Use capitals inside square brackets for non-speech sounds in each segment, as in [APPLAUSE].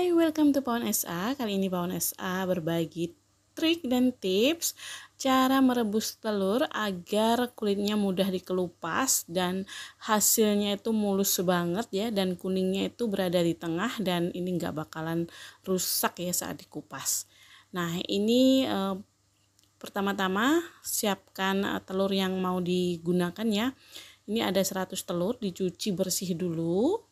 Hai, welcome to Pawan SA. Kali ini Pawan SA berbagi trik dan tips cara merebus telur agar kulitnya mudah dikelupas dan hasilnya itu mulus banget ya dan kuningnya itu berada di tengah dan ini nggak bakalan rusak ya saat dikupas. Nah, ini eh, pertama-tama siapkan eh, telur yang mau digunakan ya. Ini ada 100 telur dicuci bersih dulu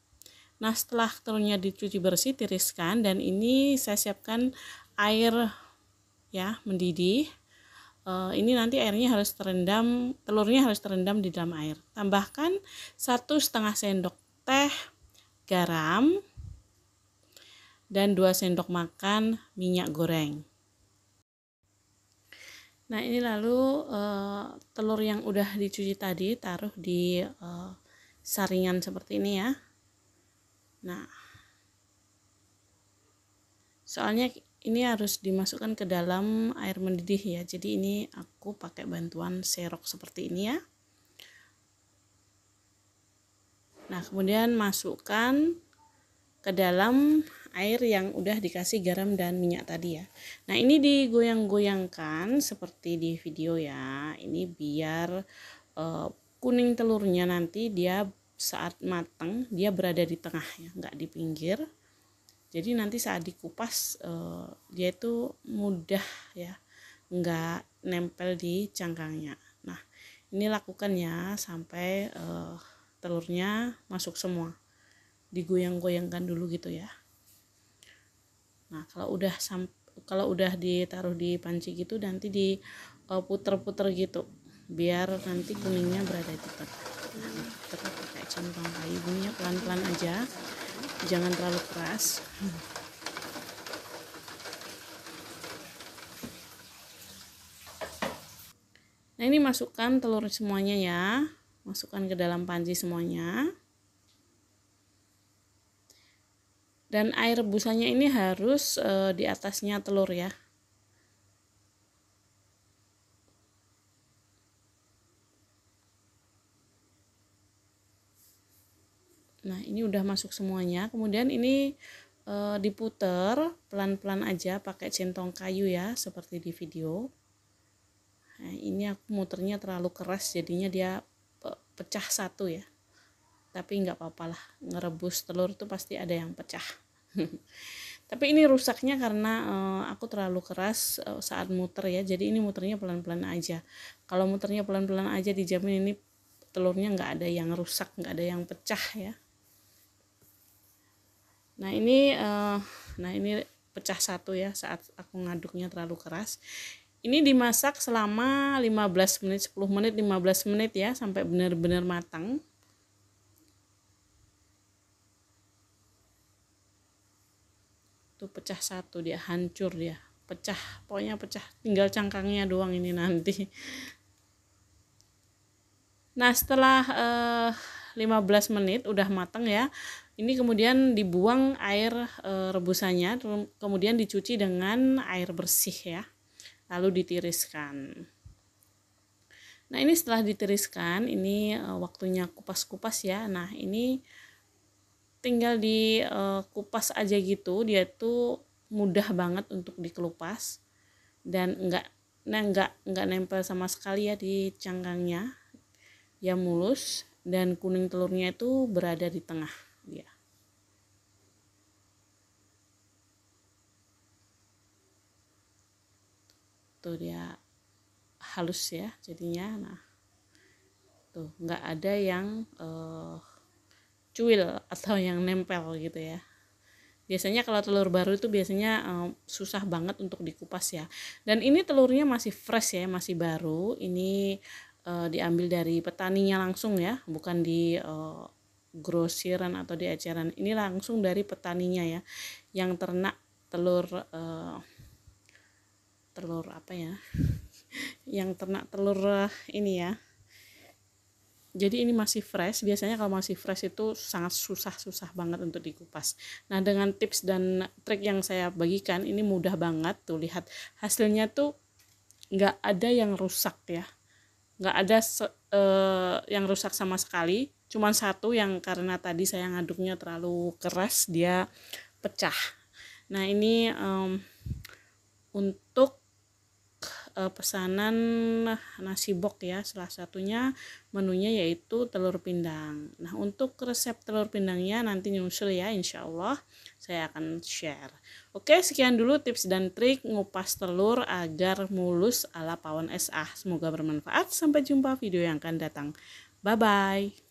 Nah setelah telurnya dicuci bersih tiriskan dan ini saya siapkan air ya mendidih. E, ini nanti airnya harus terendam, telurnya harus terendam di dalam air. Tambahkan satu setengah sendok teh garam dan 2 sendok makan minyak goreng. Nah, ini lalu e, telur yang udah dicuci tadi taruh di e, saringan seperti ini ya. Nah, soalnya ini harus dimasukkan ke dalam air mendidih ya. Jadi ini aku pakai bantuan serok seperti ini ya. Nah, kemudian masukkan ke dalam air yang udah dikasih garam dan minyak tadi ya. Nah, ini digoyang-goyangkan seperti di video ya. Ini biar uh, kuning telurnya nanti dia saat matang dia berada di tengah ya nggak di pinggir jadi nanti saat dikupas eh, dia itu mudah ya nggak nempel di cangkangnya nah ini lakukan ya sampai eh, telurnya masuk semua digoyang-goyangkan dulu gitu ya nah kalau udah kalau udah ditaruh di panci gitu nanti di eh, puter puter gitu biar nanti kuningnya berada di tengah nah, centong kayu bunyinya pelan-pelan aja jangan terlalu keras nah ini masukkan telur semuanya ya masukkan ke dalam panci semuanya dan air rebusannya ini harus e, di atasnya telur ya nah ini udah masuk semuanya kemudian ini e, diputer pelan-pelan aja pakai centong kayu ya seperti di video nah ini aku muternya terlalu keras jadinya dia pecah satu ya tapi nggak apa-apa lah ngerebus telur tuh pasti ada yang pecah [LAUGHS] tapi ini rusaknya karena e, aku terlalu keras e, saat muter ya jadi ini muternya pelan-pelan aja kalau muternya pelan-pelan aja dijamin ini telurnya nggak ada yang rusak nggak ada yang pecah ya nah ini uh, nah ini pecah satu ya saat aku ngaduknya terlalu keras ini dimasak selama 15 menit 10 menit 15 menit ya sampai benar-benar matang tuh pecah satu dia hancur dia pecah pokoknya pecah tinggal cangkangnya doang ini nanti nah setelah eh, 15 menit udah matang ya ini kemudian dibuang air e, rebusannya, kemudian dicuci dengan air bersih ya, lalu ditiriskan. Nah ini setelah ditiriskan, ini e, waktunya kupas-kupas ya. Nah ini tinggal dikupas eh, aja gitu, dia tuh mudah banget untuk dikelupas dan enggak nah enggak enggak nempel sama sekali ya di cangkangnya. Ya mulus dan kuning telurnya itu berada di tengah. tuh dia halus ya jadinya nah tuh nggak ada yang uh, cuil atau yang nempel gitu ya biasanya kalau telur baru itu biasanya um, susah banget untuk dikupas ya dan ini telurnya masih fresh ya masih baru ini uh, diambil dari petaninya langsung ya bukan di uh, grosiran atau di eceran ini langsung dari petaninya ya yang ternak telur uh, telur apa ya [LAUGHS] yang ternak telur eh, ini ya jadi ini masih fresh biasanya kalau masih fresh itu sangat susah-susah banget untuk dikupas nah dengan tips dan trik yang saya bagikan ini mudah banget tuh lihat hasilnya tuh nggak ada yang rusak ya nggak ada uh, yang rusak sama sekali cuman satu yang karena tadi saya ngaduknya terlalu keras dia pecah nah ini um, untuk uh, pesanan nasi bok ya salah satunya menunya yaitu telur pindang nah untuk resep telur pindangnya nanti nyusul ya insya Allah saya akan share oke sekian dulu tips dan trik ngupas telur agar mulus ala pawon SA ah, semoga bermanfaat sampai jumpa video yang akan datang bye bye